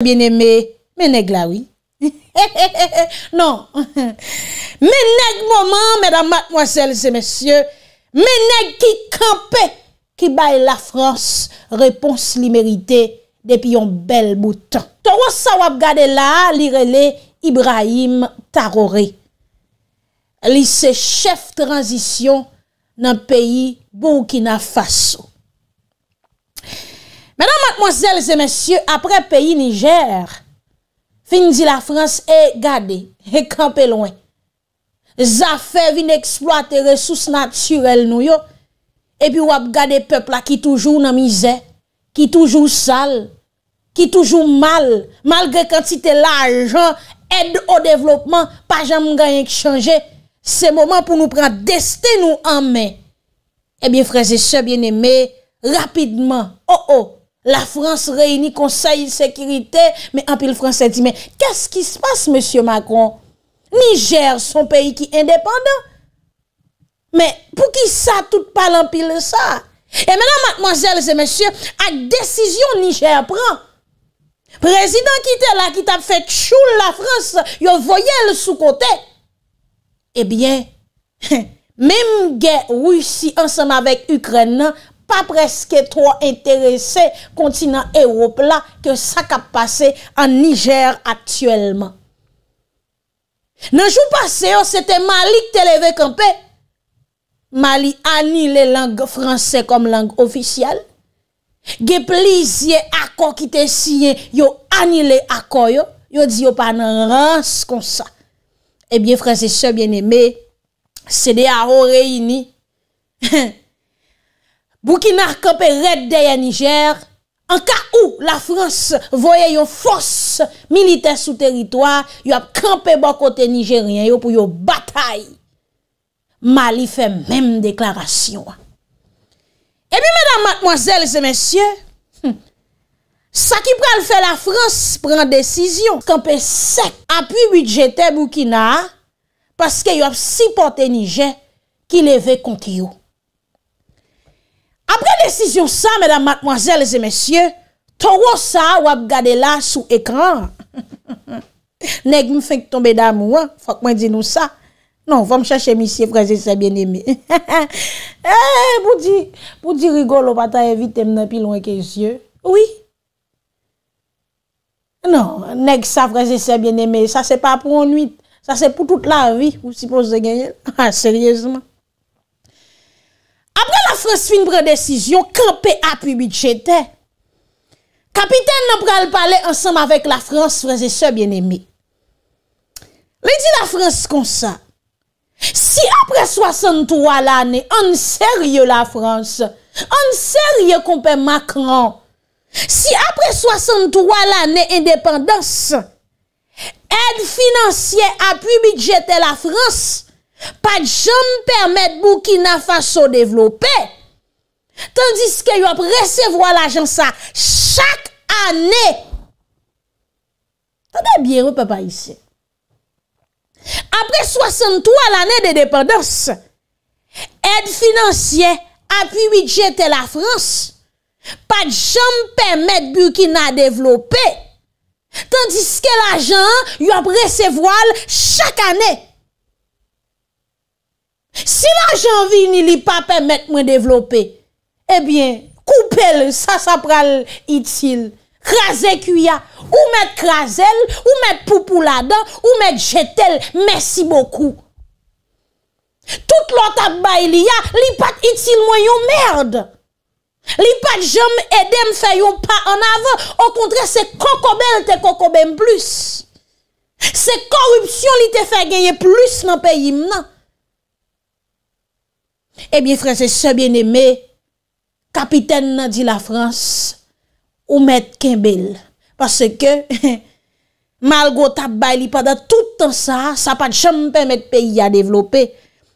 Bien eme, meneg lawi. He, he, he, he, non. Meneg mouman, mèdam matmwasele se mèsyè, meneg ki kampe, ki baye la Frans, repons li merite, depi yon bel boutan. To wos sa wap gade la, lirele, Ibrahim Tarore. Li se chef transition nan peyi bou ki na faso. Mè nan matmozèl zè mèsyè, apre peyi nijèr, fin di la Frans e gade, e kampe lwen, zafè vin eksploate resous natyrel nou yo, e bi wap gade pepl la ki toujou nan mizè, ki toujou sal, ki toujou mal, malgre kantite la ajan, ed o devlopman, pa jam ganyen ki chanje, se moman pou nou pran destè nou anmen, e eh bi frèze se bienemè, rapidman, o oh, o, oh, La Frans reyni konsayi sekirite, men apil Frans se di men, kase ki s'passe Monsie Macron? Niger son peyi ki indepanda? Men pou ki sa tout pal apil sa? E menan, madmojels e monsie, ak desisyon Niger pran. Prezident ki te la, ki ta fèk choul la Frans, yo voye le sou kote. E eh bien, men mge russi ansam avèk Ukren nan, pa preske tro interese kontinant Europe la ke sak ap pase an Niger aktuelman. Nanjou pase yo, sete Mali kte leve kampè. Mali ani le lang franse kom lang ofisyal. Ge plis ye akon ki te siye, yo ani le akon yo, yo di yo pa nan rans kon sa. Ebyen eh franse se bieneme, se de aho reyini. Boukinar kanpe redde ya Niger, an ka ou la Frans voye yon fos milite sou teritoa, yon kanpe bon kote Nigerien yon pou yon batay. Mali fe menm deklarasyon. E bi menam matmozel se mensyen, sa hmm, ki pral fe la Frans pran desisyon, kanpe sek apu bidjeten boukinar, paske yon si pote Niger ki leve konti yon. Apre desisyon sa, mèdam matmwazèl, zè mèsyè, toro sa wap gade la sou ekran. Nèk mwen fèk tombe da mwen, fòk mwen di nou sa. Non, fòk mwen chache misye fraze se bien eme. Pou di rigolo pata evite mnen pi loun ke zye. Oui. Non, nèk sa fraze se bien eme, sa se pa pou anuit. Sa se pou tout la vi, pou si pou se genye. Ha, seryèzman. apre la Frans fin pren desisyon, kapè a pubidjetè, kapiten nan pral pale ansanm avèk la Frans, freze se bien emi. Le di la Frans konsan, si apre 63 l'anè, an serye la Frans, an serye kompè Macron, si apre 63 l'anè indépendance, ed financiè a pubidjetè la Frans, Pat jom permet bou ki na faso devlope Tandis ke yo ap resevo l ajan sa chak ane Tanda biye ou papa isi? Apre 63 l ane de depados Ed financien api widjetel la frans Pat jom permet bou ki na devlope Tandis ke l ajan yo ap resevo l chak ane Si la janvi ni li pa pèmèt mwen devlopè, ebyen, eh koupèl sa sa pral itil. Krasè kou ya. Ou mèt krasèl, ou mèt poupou la dan, ou mèt jetèl. Mèsi boku. Tout l'otak ba ili ya, li pat itil mwen yon mèrd. Li pat jom edèm fè yon pa an avè. Ou kontre se kokobe l te kokobe m plus. Se korupsyon li te fè genye plus nan pe yim nan. Ebyen eh fwese sebyen eme Kapiten nan di la frans Ou met kembel Pase ke Malgo tabay li pa da toutan sa Sa pat chanm pe met peyi a devlope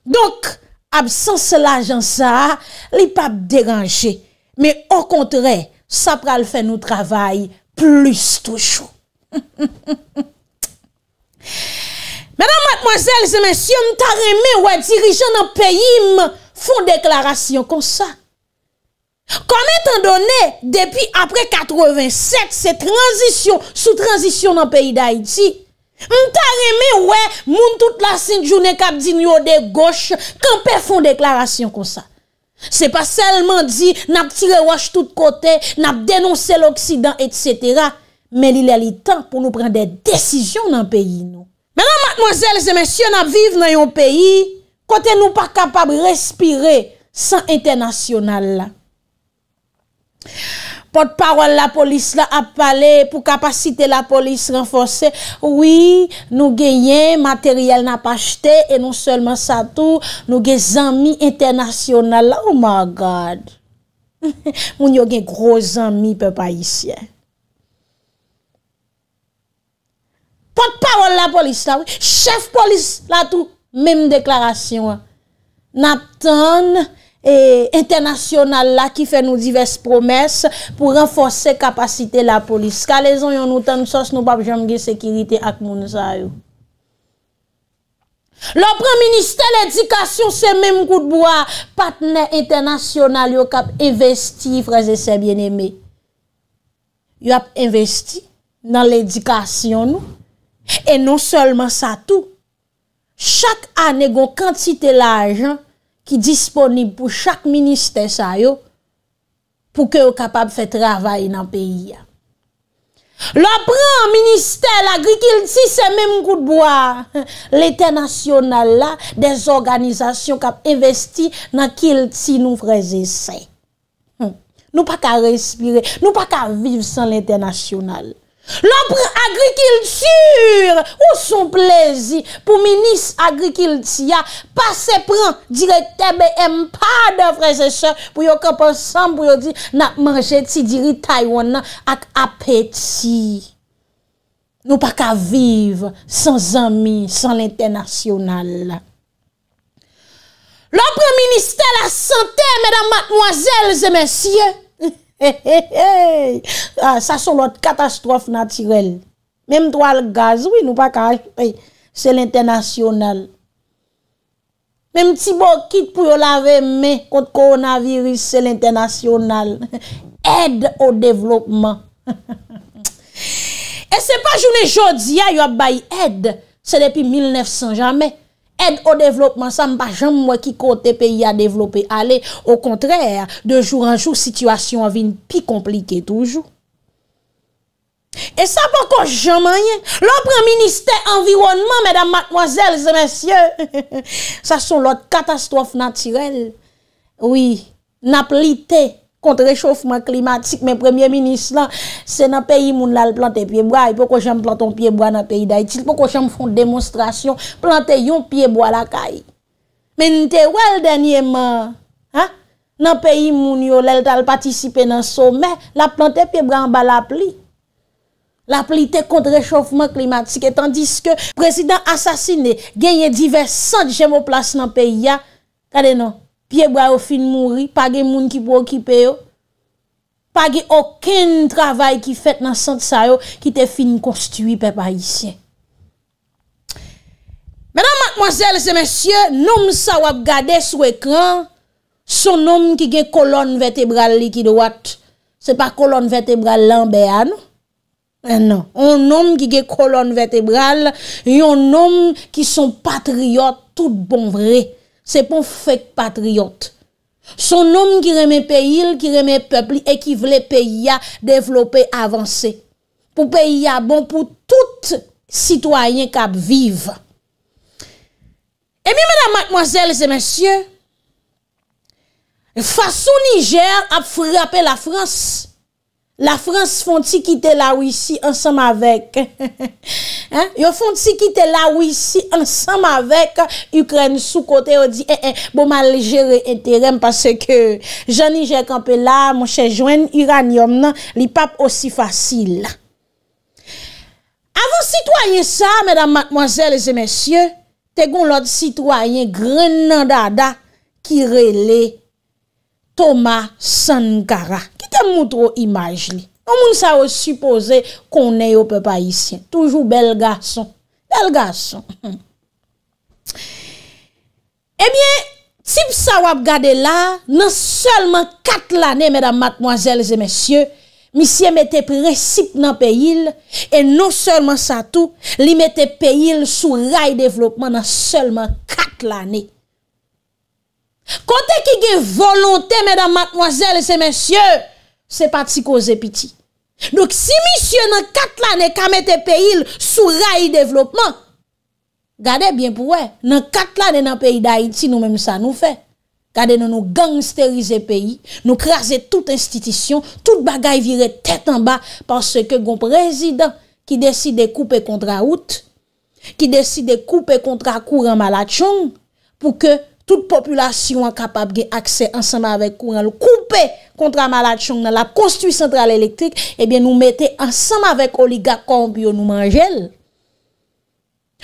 Donk Absens la jan sa Li pa deganje Me okontre Sa pral fe nou travay Plus toujou Madame matmozelle Se men syon tar eme Ou e dirijan nan peyi m Fon deklarasyon kon sa. Kon etan donè, depi apre 87, se transisyon, sou transisyon nan peyi da iti, mtare me wè, moun tout la sinjoune kap di nyode goche, kon pe fon deklarasyon kon sa. Se pa selman di, nap tire waj tout kote, nap denonse l'Oksidan, etc. Men li lè li tan pou nou pren de desisyon nan peyi nou. Men nan matmozèl, se men syon ap viv nan yon peyi, kote nou pa kapab respire san internasyonal la. Pot parol la polis la ap pale pou kapasite la polis renfonse. Oui, nou gen yen materyel na pa chete e nou selman sa tou, nou gen zami internasyonal la. Oh my God! Moun yo gen groz zami pe pa isye. Pot parol la polis la, chef polis la tou, Mem deklarasyon. Nap ton e, internasyonal la ki fe nou divers promes pou renforser kapasite la polis. Kalezon yon nou tan sos nou bab jomge sekirite ak moun zayou. Lopre minister l'edikasyon se mem koutboua patne internasyonal yo kap investi fraze se bien eme. Yo ap investi nan l'edikasyon nou e non solman sa tout Chak ane gwo kantite laj ki disponib pou chak minister sa yo pou ke yo kapab fè travay nan peyi. Lo pran minister la gri ki l ti se menm gwo dboa. L'inter-nasyonal la, des organizasyon kap investi nan ki l ti nou freze se. Nou pa ka respire, nou pa ka vive san l'inter-nasyonal la. Lopre agrikilture ou son plezi pou minis agrikiltia pa se pran dire tebe empa devre se se pou yo kap ansan pou yo di na manje ti diri Taiwanan ak apeti. Nou pa ka vive san zami, san l'internasyonal. Lopre minister la sante, medan matmoazel ze mensyen, He he he, sa ah, son lot katastrofe natirel. Mem to al gaz, oui nou pa ka, hey, se l'internasyonal. Mem ti bo kit pou yo lave me kont koronavirus, se l'internasyonal. Ed o devlopman. E se pa jounen jodi ya yo ap bay ed, se depi 1900 jamè. Ed o devlopman sa mpa jam mwen ki kote peyi a devloppe ale. O kontrèr, de joun an joun, sitwasyon avin pi komplike toujou. E sa bako jam anye. Lopre minister environnement, medam matmozèl, zemesye. Sa son lot katastrofe natirel. Oui, na plité. kontre-rechofman klimatik. Men premye minis lan, se nan peyi moun lal plante piyebwa, pou ko jem planton piyebwa nan peyi dayitil, pou ko jem fon demonstrasyon, plante yon piyebwa lakay. Men te wè l denye man, nan peyi moun yo lal tal patisipe nan somè, la plante piyebwa an ba la pli. La pli te kontre-rechofman klimatik, etan diske prezident asasine, genye diversant jemoplas nan peyi ya, kade nan? pie bra yo fin mounri, pa ge moun ki pou okipe yo, pa ge oken travay ki fet nan sante sa yo, ki te fin konstui pe pa isye. Mè nan matmozèl se mèsyè, noum sa wap gade sou ekran, son noum ki ge kolon vetebral li ki do wot, se pa kolon vetebral lan be an, an noum eh non. ki ge kolon vetebral, yon noum ki son patriot tout bon vre, Se pou fèk patriyot Son nom ki remè peyil Ki remè pepli E ki vle peyya devlopè avansè Pou peyya bon Pou tout sitwayen kap viv E mi madame mademoiselles et messieurs Faso Niger ap frapè la France La France fon ti kite la ou ici Ansem avèk Yon foun ti ki te la wisi ansam avek Ukraine sou kote, ou di, e, eh, e, eh, bo ma lejere enterem, pase ke Jani Jekanpe la, mouche jwen Uranium nan, li pap osi fasil. Avon sitwanyen sa, mèdam matmozèles e mèsyè, te goun lot sitwanyen gren nan dada, ki rele Thomas Sankara. Ki te moutro imaj li? O moun sa wap suppose konen yo pe pa isyen. Toujou bel gason. Bel gason. Ebyen, sip sa wap gade la, nan selman kat lanen, medan matmoazel se mesye, misye mette presip nan pe yil, e non selman sa tou, li mette pe yil sou ray devlopman nan selman kat lanen. Kote ki ge volonte, medan matmoazel se mesye, Se pa tsi ko zepiti. Dok si misye nan katla ne kamete peyil sou rayi devlopman, gade bien pou we, nan katla ne nan peyil da Haiti, nou menm sa nou fe. Gade nan nou gangsterize peyil, nou kraser tout institisyon, tout bagay viret tèt an ba panse ke goun prezident ki deside koupe kontra out, ki deside koupe kontra kouren malachon, pou ke tout populasyon an kapab gen akse ansanm avèk kouran lou, koupe kontra malat chong nan la konstuit sentral elektrik, ebyen eh nou mette ansanm avèk oligakon biyo nou manjel.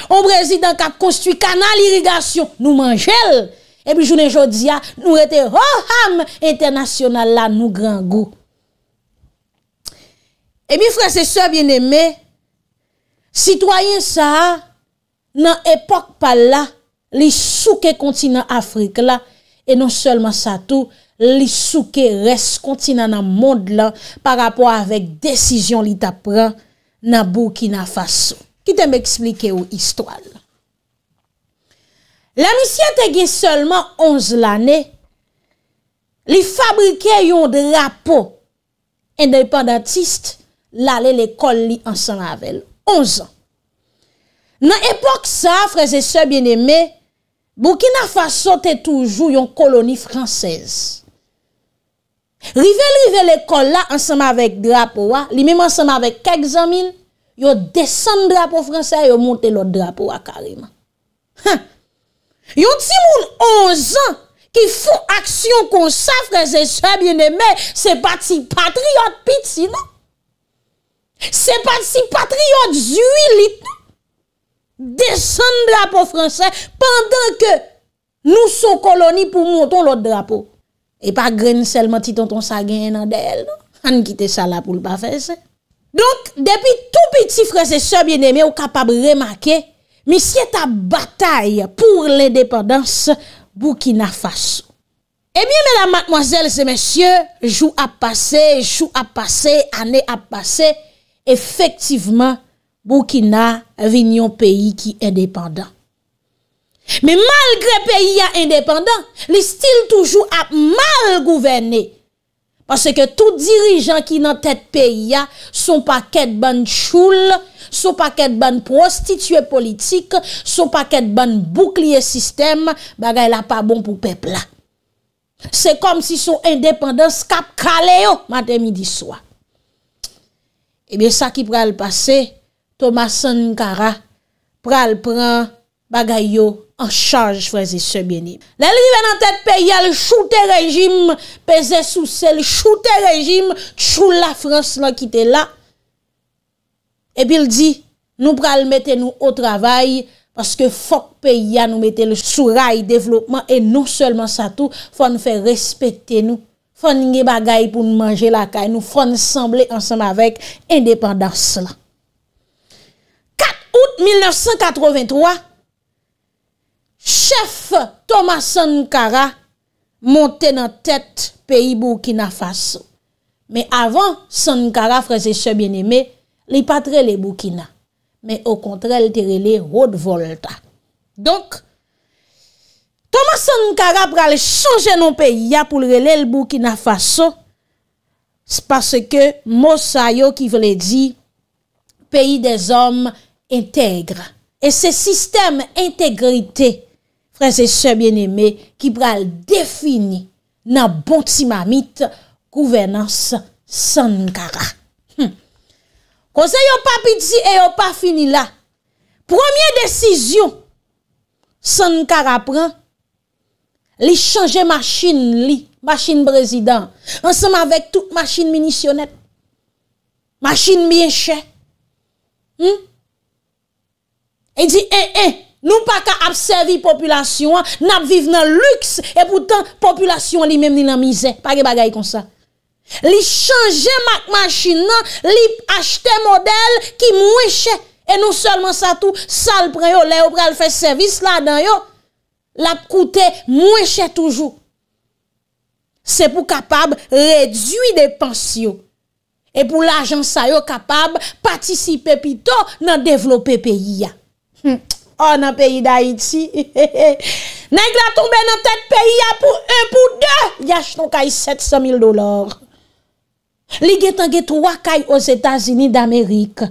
Ou brezid an kap konstuit kanal irigasyon nou manjel, ebyen eh jounen jodia ah, nou rete ho ham internasyonan la nou gran go. Ebyen eh franse se vyen eme, sitwayen sa ah, nan epok pala, Li souke konti nan Afrik la E non selman sa tou Li souke res konti nan nan mond la Par apwa avek desisyon li tapran Nan bou ki nan fason Ki te m eksplike ou histwal La misyen te gen selman 11 lane Li fabrike yon drapo Endepandatist La le le kol li ansan avel 11 an Nan epok sa freze se bieneme Bwokina fwa sote toujou yon koloni fransez. Rive l'rive l'ekol la ansanm avèk drapo wak, li mèm ansanm avèk kèk zamin, yo desen drapo fransez yo monte lò drapo wak kareman. Yo ti moun 11 an ki fwa aksyon kon saf reze sebyen e mè, se pati patriot piti nou. Se pati patriot zui lit nou. Desen drapo fransè Pendan ke nou sou koloni Pou monton lot drapo E pa gren sel mati ton ton sa gen nan del An kite sa la pou l'pa fese Donk depi tou piti fransè Se bien eme ou kapab remake Misye ta batay Pour l'independance Bou ki na fase Ebyen mena matmoazel se mesye Jou ap pase, jou ap pase Ane ap pase Efektiveman bou ki na vinyon peyi ki independant. Me malgre peyi ya independant, li stil toujou ap mal gouvene. Pase ke tou dirijan ki nan tet peyi ya, sou pa ket ban choul, sou pa ket ban prostitue politik, sou pa ket ban boukliye sistem, bagay la pa bon pou pepla. Se kom si sou independant skap kale yo, maten mi di swa. Eh Ebe sa ki pral pase, Thomas Sankara pral pran bagay yo an chanj vrezi se bini. Lè li ven an tèt pe yal choute rejim, pe zè sou sel choute rejim chou la Frans la ki te la. Epil di nou pral mette nou o travay paske fok pe yal nou mette sou ray devlopman e nou selman sa tou fòn fè respette nou, fòn nge bagay pou nou manje la kay, nou fòn semble ansan avèk indépandans la. Out 1983, chef Thomas Sankara monte nan tèt peyi Burkina Faso. Me avan, Sankara, fraseche bien eme, li patre le Burkina. Me o kontre, li tire le road volta. Donk, Thomas Sankara prale chanje nan peyi ya pou le rele le Burkina Faso se passe ke mou sayo ki vle di peyi de zom vle entegre. E se sistem entegrite freze se bieneme ki pral defini nan bonti mamit kouvenans Sankara. Hmm. Konse yo pa piti e yo pa fini la. Premier desisyon Sankara pran li chanje maschine li, maschine brezidant. Ansem avek tout maschine minisyonet. Maschine miyeche. Hmm. E di en, eh, en, eh, nou pa ka ap servi populasyon an, nap viv nan luks, e poutan populasyon li menm dinan mize, pa ge bagay kon sa. Li chanje mak masyna, li achte model ki mwenche, e nou solman sa tou sal preyo, leyo pre al fe servis la dan yo, lap koute mwenche toujou. Se pou kapab redwi de pensyo, e pou lajan sa yo kapab patisipe pito nan devlope peyi ya. Hmm. On oh, an peyi da iti Negla tombe nan tet peyi Ya pou un pou de Yash non kay 700.000 dolar Li getan getou wakay Oz Etasini damerik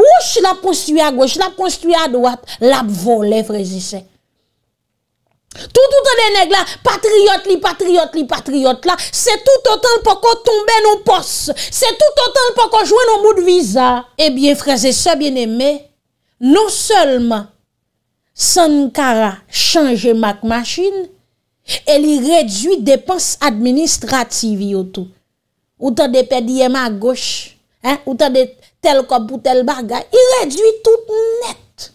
Ou ch la ponstuy a goch La ponstuy a doat Lap vo le frejise Toutoutan de negla Patriot li patriot li patriot la Se toutotan poko tombe nou pos Se toutotan poko jwen nou moud viza Ebyen eh frejise se bien eme Non selman, Sankara chanje mak masjin, e li redwi depans administrativ yo tou. Ou ta de pedi yema goshe, ou ta de tel kop pou tel bagay, i redwi tout net.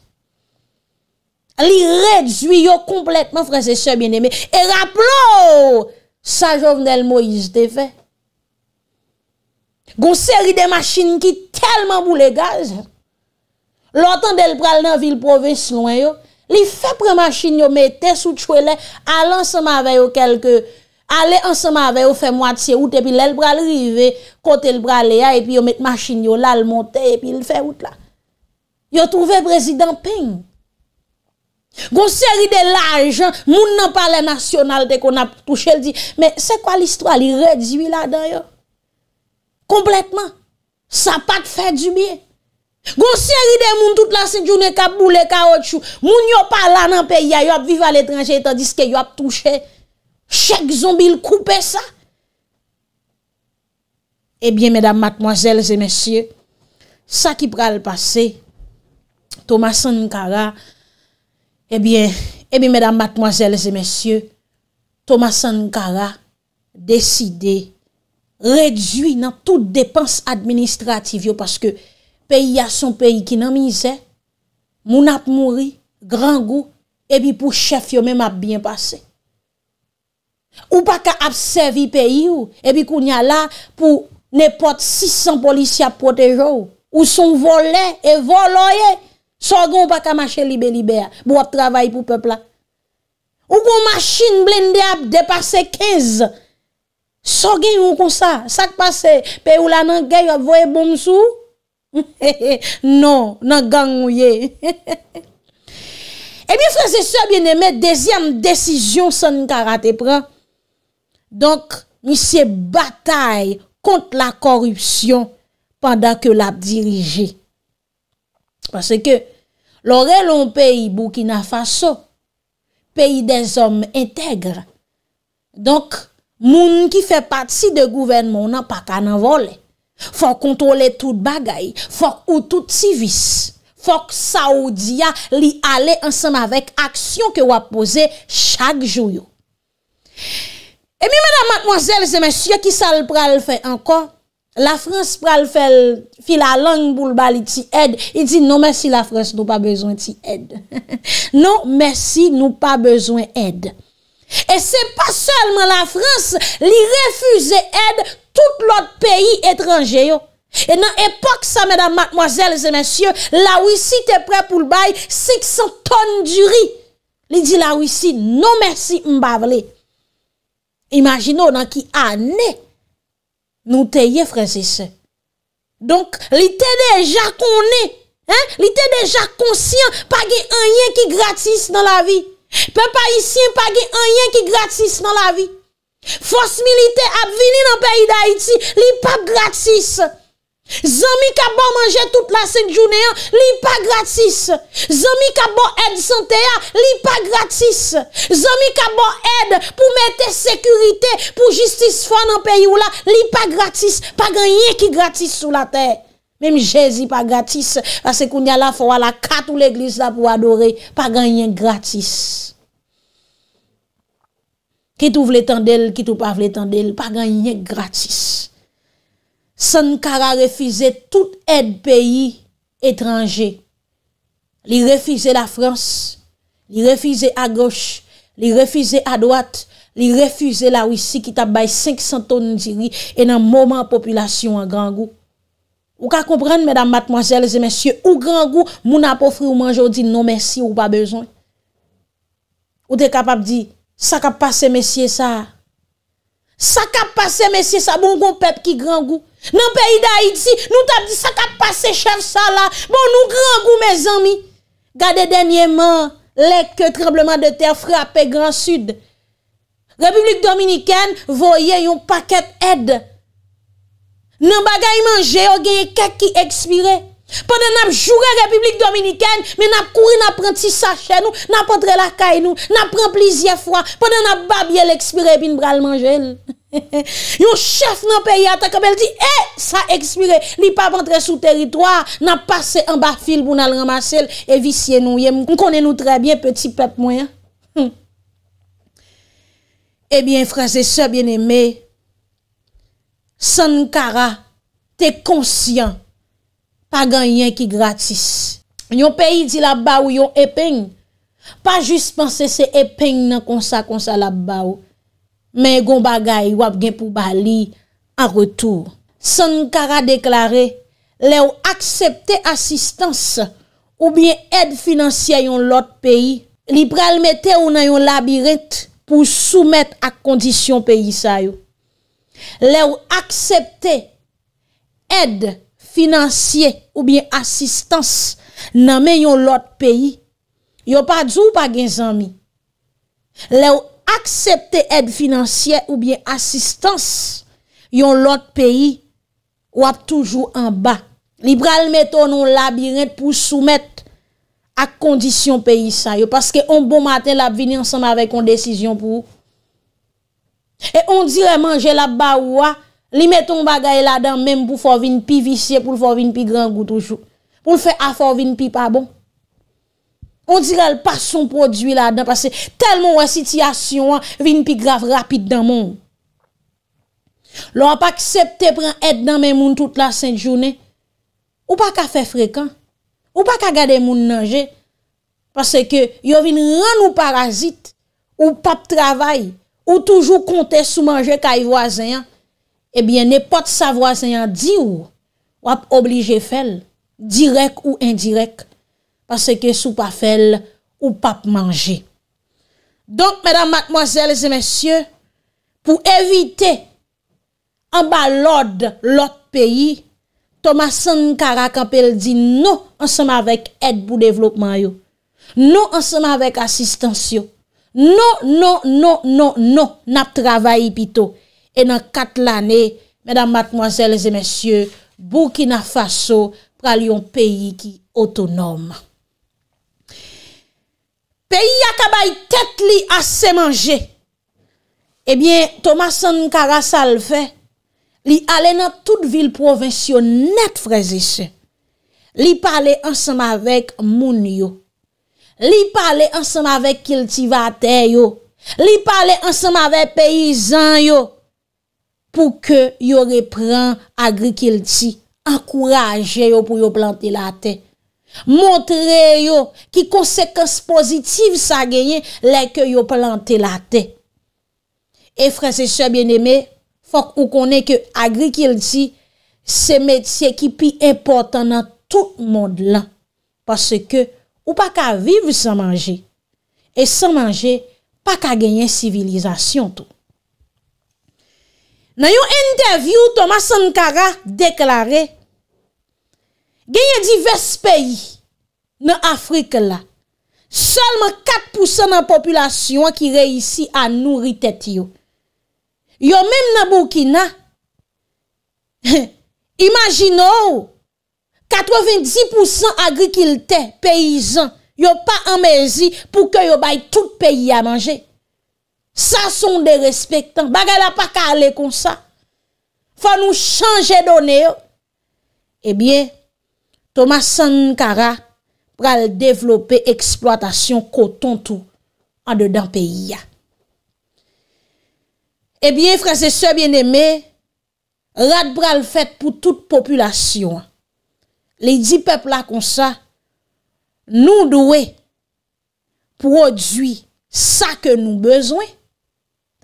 Li redwi yo kompletman, fran se se bin eme. E raplo, sa jovnel Moïse te fe. Gon seri de masjin ki telman bou le gaz, se, Lò tan del pral nan vil provins loun yo, li fepre machin yo mette sou tchwe le, alè ansema veyo kelke, alè ansema veyo fe mwatsye ou te pi lèl pral rive, kote l pral le a, epi yo mette machin yo lal monte, epi l fe ou tla. Yo trouve prezident ping. Gon seri de l'ajan, moun nan pale nasyonal te kon ap touche l di, men se kwa l istwa li rediwi la dan yo? Kompletman, sa pat fè di biye. Gon seri de moun tout la se djoune kap boule ka otchou Moun yo pala nan pe ya Yo ap vive al etranje Tandis ke yo ap touche Chek zombil koupe sa Ebyen eh medan matmoazel Zemesye Sa ki pral pase Thomas Sankara Ebyen eh Ebyen eh medan matmoazel Zemesye Thomas Sankara Deside Redu nan tout depans administrativ yo Paske peyi a son peyi ki nan minise, moun ap mouri, gran gou, ebi pou chef yo men ap bien pase. Ou pa ka ap sevi peyi yo, ebi koun ya la, pou ne pot 600 polisya potejou, ou son vole, e vole oye, so goun pa ka mache libe-libe, bo ap travay pou pepla. Ou pou machine blendi ap depase 15, so goun ou kon sa, sak pase, pe ou la nan gey ap voye bom sou, Non, nan gang ou ye E eh mi fra se sa bi ne met Dezyam desisyon san ni karate pra Donk Ni se batay Kont la korupsyon Padak yo la dirije Pase ke Lo re lon peyi bou ki na faso Peyi de zom Integre Donk moun ki fe pati De gouvenmon nan pa kanan vole Fòk kontrole tout bagay, fòk ou tout sivis, fòk saoudiya li ale ansanm avèk aksyon ke wap pose chak jouyo. E mi mèdam matmozèl, zè mèsyè ki sal pral fè ankon, la Frans pral fè fi la lang boulbali ti ed, i di nou mèsi la Frans nou pa bezwen ti ed. Nou mèsi nou pa bezwen ed. E se pa sèlman la Frans li refuze ed... Tout l'ot peyi etranje yo. E nan epok sa, madame, mademoiselles et messieurs, la wisi te pre pou l'bay, 600 tonne di ri. Li di la wisi, non mersi mbavle. Imagino nan ki ane, nou te ye fransise. Donk, li te deja konne, li te deja konsyen, pagi anye ki gratis nan la vi. Pe pa isyen, pagi anye ki gratis nan la vi. Fos milite ap vini nan peyi da iti, li pa gratis. Zami ka bo manje tout la se jounen, li pa gratis. Zami ka bo ed sante ya, li pa gratis. Zami ka bo ed pou mette sekurite pou justice fwa nan peyi ou la, li pa gratis. Pa ganyen ki gratis sou la tey. Mem Jezi pa gratis, ase koun ya la fwa la kat ou l'eglis la pou adore, pa ganyen gratis. Ki tou vle tendel, ki tou pa vle tendel, pa ganyen gratis. Sankara refize tout ed peyi etranje. Li refize la France, li refize a gauche, li refize a droite, li refize la Ouissi ki tabay 500 ton diri en an mouman populasyon an grangou. Ou ka kompren, mèdam matmojèles et mèsyè, ou grangou moun apofri ou manjou di nou mèsy ou pa bezon. Ou te kapap di, Sa ka pase mesye sa. Sa ka pase mesye sa. Bon kon pep ki gran gou. Nan pe yi da iti, nou ta di sa ka pase chef sa la. Bon nou gran gou me zanmi. Gade denye man, lek ke trembleman de ter frape gran sud. Republik Dominikane voye yon paket ed. Nan bagay manje, ogeye kak ki ekspire. Pwede nan ap jure republik dominiken Men ap kouri nan ap renti sa chen nou Nan ap entre la kay nou Nan ap rent plizye fwa Pwede nan ap bab yel ekspire bin bral manjel Yon chef nan peyata Kom el di e sa ekspire Ni pa ap entre sou teritwa Nan ap pase an ba fil pou nan remase E visye nou yem Konen nou tre bien peti pep mwen Ebyen frase eh se bien eme Sankara Te konsyen pa ganyen ki gratis. Yon peyi di la ba ou yon epeng, pa jist panse se epeng nan konsa konsa la ba ou, men yon bagay wap gen pou bali an retou. Sankara deklare, le ou aksepte asistans ou bien ed financia yon lot peyi, li pralmete ou nan yon labirent pou soumet ak kondisyon peyi sayo. Le ou aksepte ed financia oubyen asistans nanmen yon lot peyi, yo pa djou pa gen zami. Le ou aksepte ed finansyen oubyen asistans yon lot peyi wap toujou an ba. Libral meton nou labiret pou soumet ak kondisyon peyi sa yo, paske on bon maten lab vini ansanm avek kon desisyon pou ou. E on dire manje lab ba wwa Li meton bagay la dan mèm pou fò vin pi visye, pou fò vin pi gran goutoujou. Pou fè a fò vin pi pa bon. On dirèl pas son prodwi la dan, pasè tel moun wè sityasyon an, vin pi grav rapit dan moun. Lò a pa kseptè prèm et nan mè moun tout la sènt jounè. Ou pa ka fè frekant. Ou pa ka gade moun nanje. Pasè ke yo vin ran ou parazit. Ou pap travay. Ou toujou kontè sou manje ka y vwazen an. Ebyen, eh ne pot sa voisen yon di ou, wap oblige fel, direk ou indirek, pase ke sou pa fel ou pap manje. Donk, mèdam, matmoazèl, zè mèsyè, pou evite anba lòd lòt peyi, Thomas Sankara kapèl di nou ansèm avèk ed pou devlopman yo, nou ansèm avèk asistans yo, nou, nou, nou, nou, nou, nap travayi pito. E nan kat l'anè, mèdam matmoazèl zè mèsyè, bou ki nan fasyo pral yon peyi ki otonom. Peyi akabay tèt li asè manjè, ebyen eh Thomas Sankara sal fè, li ale nan tout vil provensyon net frezise. Li pale ansam avek moun yo, li pale ansam avek kiltiva tè yo, li pale ansam avek peyizan yo, pou ke yo repran agri-kilti, akouraje yo pou yo plante la te. Montre yo ki konsekans pozitiv sa genye leke yo plante la te. E fransese bien eme, fok ou konen ke agri-kilti, se metye ki pi importan nan tout moun lan. Pase ke ou pa ka vive san manje, e san manje pa ka genye sivilizasyon tou. Nan yon interview Thomas Sankara deklarè, genye divers peyi nan Afrike la, solman 4% nan populasyon ki reisi a nouri tet yo. Yo menm nan Burkina, imagino, 90% agrikilte, peyizan, yo pa amezi pou ke yo bay tout peyi a manje. Sa son de respektan. Bagal apak ale kon sa. Fa nou chanje donen yo. Ebyen, eh Thomas Sankara pral devlope eksploatasyon koton tou an de dan peyi ya. Ebyen, eh frase se bien eme, rat pral fet pou tout populasyon. Le di pepla kon sa, nou dowe prodwi sa ke nou bezwen.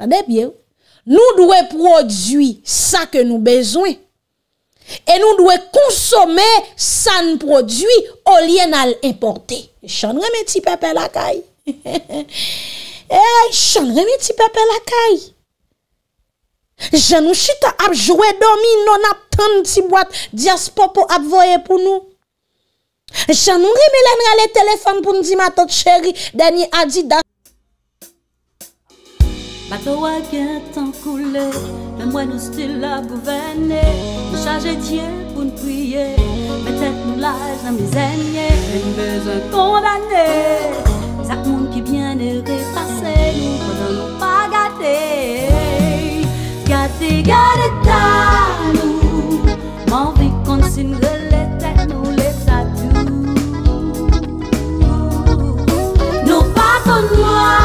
Nou dwe prodwi sa ke nou bezwen. E nou dwe konsome san prodwi o liye nan l'importe. E chan reme ti pepe lakay. E chan reme ti pepe lakay. Je nou chita ap jwe domi non ap tan ti boat di aspo pou ap voye pou nou. E chan reme lenre ale telefon pou nou di ma tot cheri deni adida. Bateau à en coulé, même moi nous style la gouverner. Nous charger Dieu pour nous prier, mais tête nous l'âge dans mes aînés. Une besoin condamné, ça monde qui bien est passé, nous prenons pas gâter. Gâter, gâter ta nous, mon vie consigne les têtes, nous les tatous. Nous pas comme moi.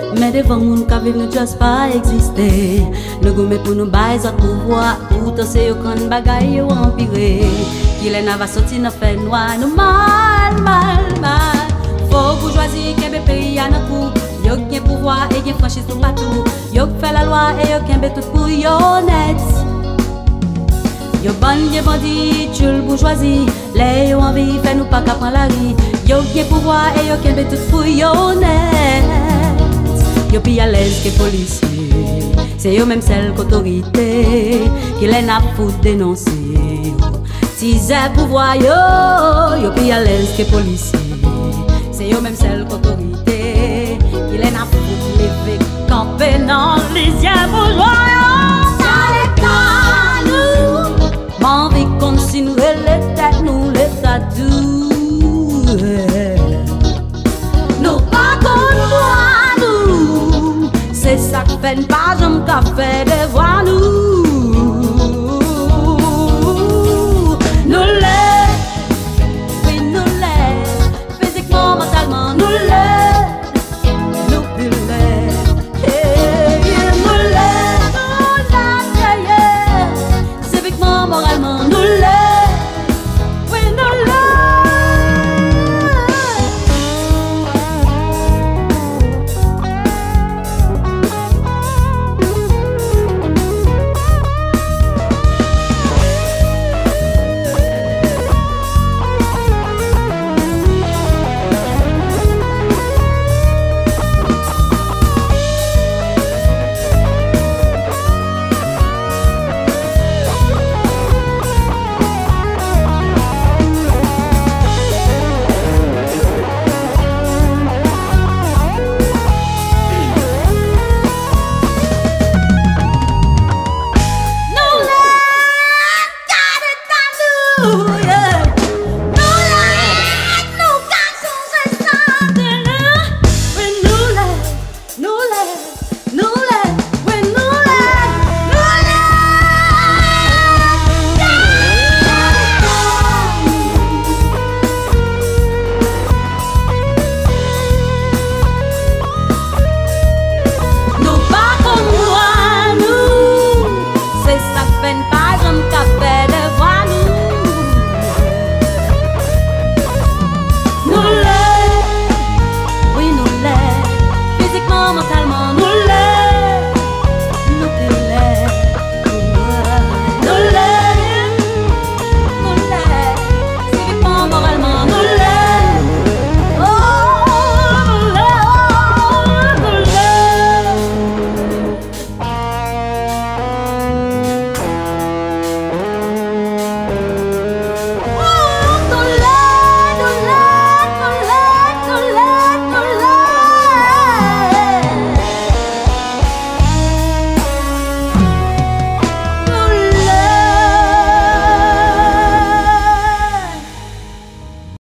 nous, nous moun ka viv nou Nous pa egziste Nou goume pou nou bay zot nous Poutan se yo kon bagay yo anpire Kilè nan va soti nan fè noa Nou mal, mal, mal Fò peyi an Yo gen pouvoi e gen franchise nou patou fè la loi e yo est tout pou yo ban gen bandi, le bourgeoisie fè nou pa kapan la ri Yo gen pouvoir e yo tout pou Yo pi alez ke polise, se yo menm sel kotorite, ki lè na pou denonse yo, si zè pou vwayo. Yo pi alez ke polise, se yo menm sel kotorite, ki lè na pou leve kampenan li zè moujwa. N'pa jom kafe de vwa nou